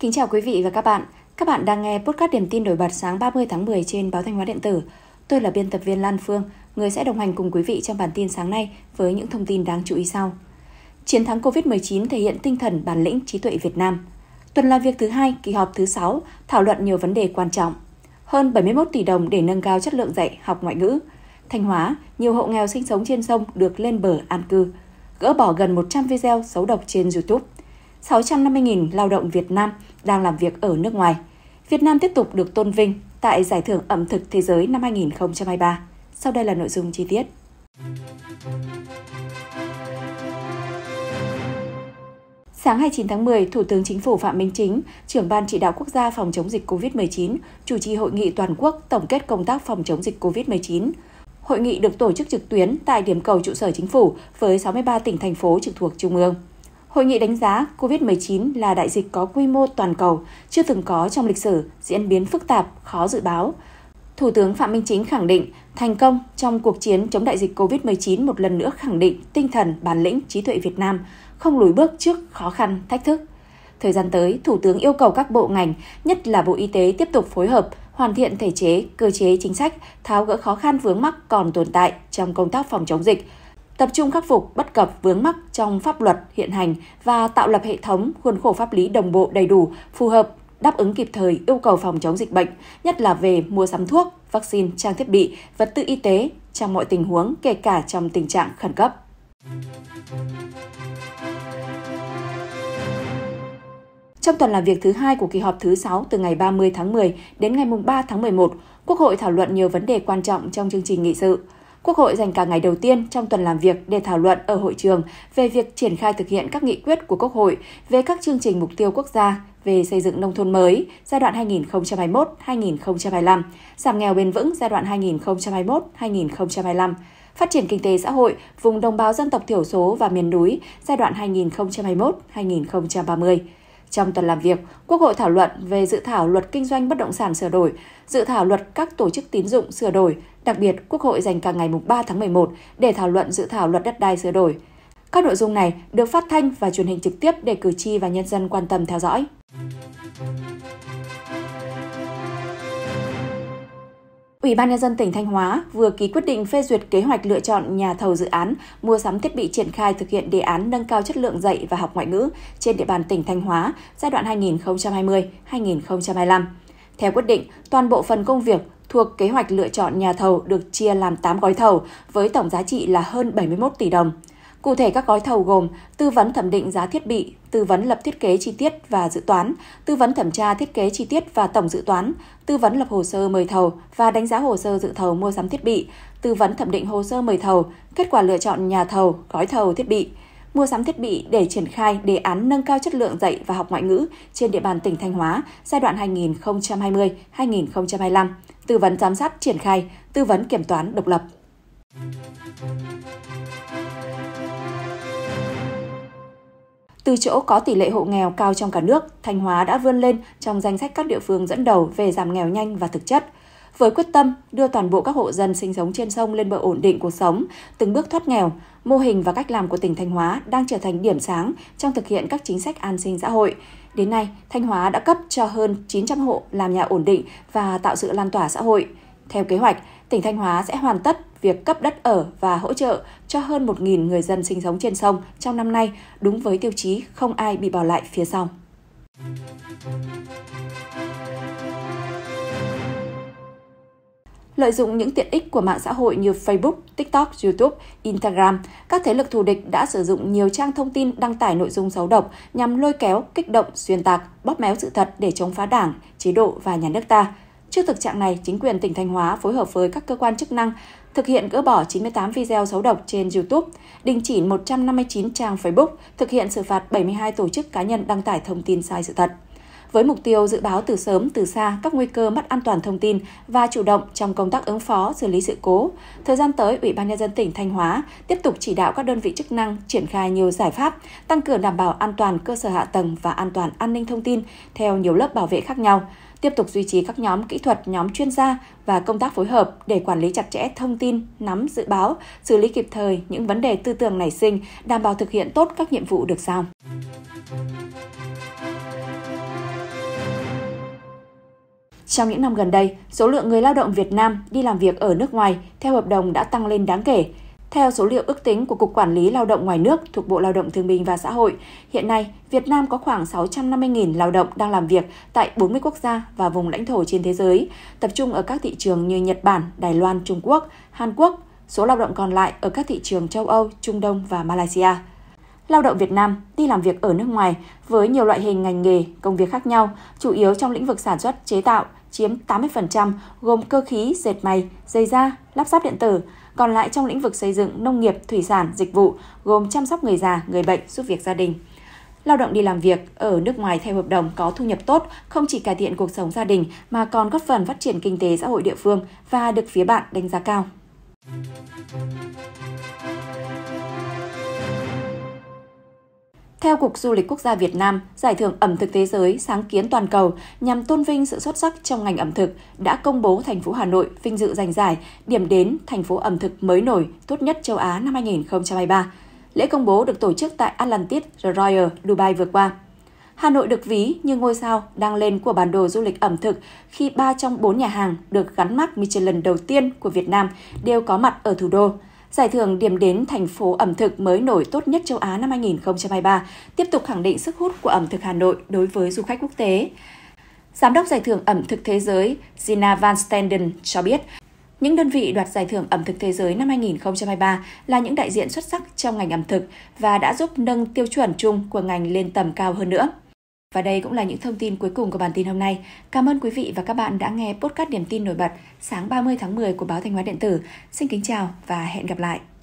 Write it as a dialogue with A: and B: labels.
A: Kính chào quý vị và các bạn. Các bạn đang nghe podcast điểm tin nổi bật sáng 30 tháng 10 trên báo Thanh Hóa Điện tử. Tôi là biên tập viên Lan Phương, người sẽ đồng hành cùng quý vị trong bản tin sáng nay với những thông tin đáng chú ý sau. Chiến thắng COVID-19 thể hiện tinh thần bản lĩnh trí tuệ Việt Nam. Tuần làm việc thứ hai, kỳ họp thứ 6, thảo luận nhiều vấn đề quan trọng. Hơn 71 tỷ đồng để nâng cao chất lượng dạy học ngoại ngữ. Thanh Hóa, nhiều hộ nghèo sinh sống trên sông được lên bờ an cư. Gỡ bỏ gần 100 video xấu độc trên YouTube – 650.000 lao động Việt Nam đang làm việc ở nước ngoài. Việt Nam tiếp tục được tôn vinh tại Giải thưởng ẩm thực thế giới năm 2023. Sau đây là nội dung chi tiết. Sáng 29 tháng 10, Thủ tướng Chính phủ Phạm Minh Chính, trưởng Ban chỉ đạo quốc gia phòng chống dịch COVID-19, chủ trì hội nghị toàn quốc tổng kết công tác phòng chống dịch COVID-19. Hội nghị được tổ chức trực tuyến tại điểm cầu trụ sở chính phủ với 63 tỉnh thành phố trực thuộc Trung ương. Hội nghị đánh giá COVID-19 là đại dịch có quy mô toàn cầu, chưa từng có trong lịch sử, diễn biến phức tạp, khó dự báo. Thủ tướng Phạm Minh Chính khẳng định, thành công trong cuộc chiến chống đại dịch COVID-19 một lần nữa khẳng định tinh thần, bản lĩnh, trí tuệ Việt Nam, không lùi bước trước khó khăn, thách thức. Thời gian tới, Thủ tướng yêu cầu các bộ ngành, nhất là Bộ Y tế tiếp tục phối hợp, hoàn thiện thể chế, cơ chế chính sách, tháo gỡ khó khăn vướng mắc còn tồn tại trong công tác phòng chống dịch, tập trung khắc phục bất cập vướng mắc trong pháp luật hiện hành và tạo lập hệ thống khuôn khổ pháp lý đồng bộ đầy đủ, phù hợp, đáp ứng kịp thời yêu cầu phòng chống dịch bệnh, nhất là về mua sắm thuốc, vaccine, trang thiết bị, vật tư y tế trong mọi tình huống, kể cả trong tình trạng khẩn cấp. Trong tuần làm việc thứ hai của kỳ họp thứ 6 từ ngày 30 tháng 10 đến ngày 3 tháng 11, Quốc hội thảo luận nhiều vấn đề quan trọng trong chương trình nghị sự. Quốc hội dành cả ngày đầu tiên trong tuần làm việc để thảo luận ở hội trường về việc triển khai thực hiện các nghị quyết của Quốc hội về các chương trình mục tiêu quốc gia về xây dựng nông thôn mới giai đoạn 2021-2025, giảm nghèo bền vững giai đoạn 2021-2025, phát triển kinh tế xã hội vùng đồng bào dân tộc thiểu số và miền núi giai đoạn 2021-2030. Trong tuần làm việc, Quốc hội thảo luận về dự thảo luật kinh doanh bất động sản sửa đổi, dự thảo luật các tổ chức tín dụng sửa đổi, Đặc biệt, Quốc hội dành cả ngày 3 tháng 11 để thảo luận dự thảo luật đất đai sửa đổi. Các nội dung này được phát thanh và truyền hình trực tiếp để cử tri và nhân dân quan tâm theo dõi. Ủy ban nhân dân tỉnh Thanh Hóa vừa ký quyết định phê duyệt kế hoạch lựa chọn nhà thầu dự án mua sắm thiết bị triển khai thực hiện đề án nâng cao chất lượng dạy và học ngoại ngữ trên địa bàn tỉnh Thanh Hóa giai đoạn 2020-2025. Theo quyết định, toàn bộ phần công việc thuộc kế hoạch lựa chọn nhà thầu được chia làm 8 gói thầu với tổng giá trị là hơn 71 tỷ đồng. Cụ thể các gói thầu gồm tư vấn thẩm định giá thiết bị, tư vấn lập thiết kế chi tiết và dự toán, tư vấn thẩm tra thiết kế chi tiết và tổng dự toán, tư vấn lập hồ sơ mời thầu và đánh giá hồ sơ dự thầu mua sắm thiết bị, tư vấn thẩm định hồ sơ mời thầu, kết quả lựa chọn nhà thầu, gói thầu thiết bị mua sắm thiết bị để triển khai đề án nâng cao chất lượng dạy và học ngoại ngữ trên địa bàn tỉnh Thanh Hóa giai đoạn 2020-2025, tư vấn giám sát triển khai, tư vấn kiểm toán độc lập. Từ chỗ có tỷ lệ hộ nghèo cao trong cả nước, Thanh Hóa đã vươn lên trong danh sách các địa phương dẫn đầu về giảm nghèo nhanh và thực chất. Với quyết tâm đưa toàn bộ các hộ dân sinh sống trên sông lên bờ ổn định cuộc sống, từng bước thoát nghèo, mô hình và cách làm của tỉnh Thanh Hóa đang trở thành điểm sáng trong thực hiện các chính sách an sinh xã hội. Đến nay, Thanh Hóa đã cấp cho hơn 900 hộ làm nhà ổn định và tạo sự lan tỏa xã hội. Theo kế hoạch, tỉnh Thanh Hóa sẽ hoàn tất việc cấp đất ở và hỗ trợ cho hơn 1.000 người dân sinh sống trên sông trong năm nay, đúng với tiêu chí không ai bị bỏ lại phía sau. lợi dụng những tiện ích của mạng xã hội như Facebook, TikTok, YouTube, Instagram, các thế lực thù địch đã sử dụng nhiều trang thông tin đăng tải nội dung xấu độc nhằm lôi kéo, kích động, xuyên tạc, bóp méo sự thật để chống phá đảng, chế độ và nhà nước ta. Trước thực trạng này, chính quyền tỉnh Thanh Hóa phối hợp với các cơ quan chức năng thực hiện gỡ bỏ 98 video xấu độc trên YouTube, đình chỉ 159 trang Facebook, thực hiện xử phạt 72 tổ chức cá nhân đăng tải thông tin sai sự thật với mục tiêu dự báo từ sớm từ xa các nguy cơ mất an toàn thông tin và chủ động trong công tác ứng phó xử lý sự cố. Thời gian tới, Ủy ban nhân dân tỉnh Thanh Hóa tiếp tục chỉ đạo các đơn vị chức năng triển khai nhiều giải pháp tăng cường đảm bảo an toàn cơ sở hạ tầng và an toàn an ninh thông tin theo nhiều lớp bảo vệ khác nhau tiếp tục duy trì các nhóm kỹ thuật, nhóm chuyên gia và công tác phối hợp để quản lý chặt chẽ thông tin, nắm dự báo, xử lý kịp thời những vấn đề tư tưởng nảy sinh, đảm bảo thực hiện tốt các nhiệm vụ được giao. Trong những năm gần đây, số lượng người lao động Việt Nam đi làm việc ở nước ngoài theo hợp đồng đã tăng lên đáng kể. Theo số liệu ước tính của Cục Quản lý Lao động ngoài nước thuộc Bộ Lao động Thương binh và Xã hội, hiện nay Việt Nam có khoảng 650.000 lao động đang làm việc tại 40 quốc gia và vùng lãnh thổ trên thế giới, tập trung ở các thị trường như Nhật Bản, Đài Loan, Trung Quốc, Hàn Quốc, số lao động còn lại ở các thị trường châu Âu, Trung Đông và Malaysia lao động Việt Nam đi làm việc ở nước ngoài với nhiều loại hình ngành nghề, công việc khác nhau, chủ yếu trong lĩnh vực sản xuất, chế tạo, chiếm 80%, gồm cơ khí, dệt may, giày da, lắp ráp điện tử, còn lại trong lĩnh vực xây dựng, nông nghiệp, thủy sản, dịch vụ, gồm chăm sóc người già, người bệnh, giúp việc gia đình. Lao động đi làm việc ở nước ngoài theo hợp đồng có thu nhập tốt không chỉ cải thiện cuộc sống gia đình mà còn góp phần phát triển kinh tế xã hội địa phương và được phía bạn đánh giá cao. Theo Cục Du lịch Quốc gia Việt Nam, Giải thưởng ẩm thực thế giới sáng kiến toàn cầu nhằm tôn vinh sự xuất sắc trong ngành ẩm thực đã công bố thành phố Hà Nội vinh dự giành giải điểm đến thành phố ẩm thực mới nổi tốt nhất châu Á năm 2023. Lễ công bố được tổ chức tại Atlantis Royal, Dubai vừa qua. Hà Nội được ví như ngôi sao đang lên của bản đồ du lịch ẩm thực khi ba trong bốn nhà hàng được gắn mác Michelin đầu tiên của Việt Nam đều có mặt ở thủ đô. Giải thưởng điểm đến thành phố ẩm thực mới nổi tốt nhất châu Á năm 2023 tiếp tục khẳng định sức hút của ẩm thực Hà Nội đối với du khách quốc tế. Giám đốc Giải thưởng ẩm thực thế giới Gina Van Stenden cho biết, những đơn vị đoạt giải thưởng ẩm thực thế giới năm 2023 là những đại diện xuất sắc trong ngành ẩm thực và đã giúp nâng tiêu chuẩn chung của ngành lên tầm cao hơn nữa. Và đây cũng là những thông tin cuối cùng của bản tin hôm nay. Cảm ơn quý vị và các bạn đã nghe podcast điểm tin nổi bật sáng 30 tháng 10 của Báo Thanh Hóa Điện tử. Xin kính chào và hẹn gặp lại.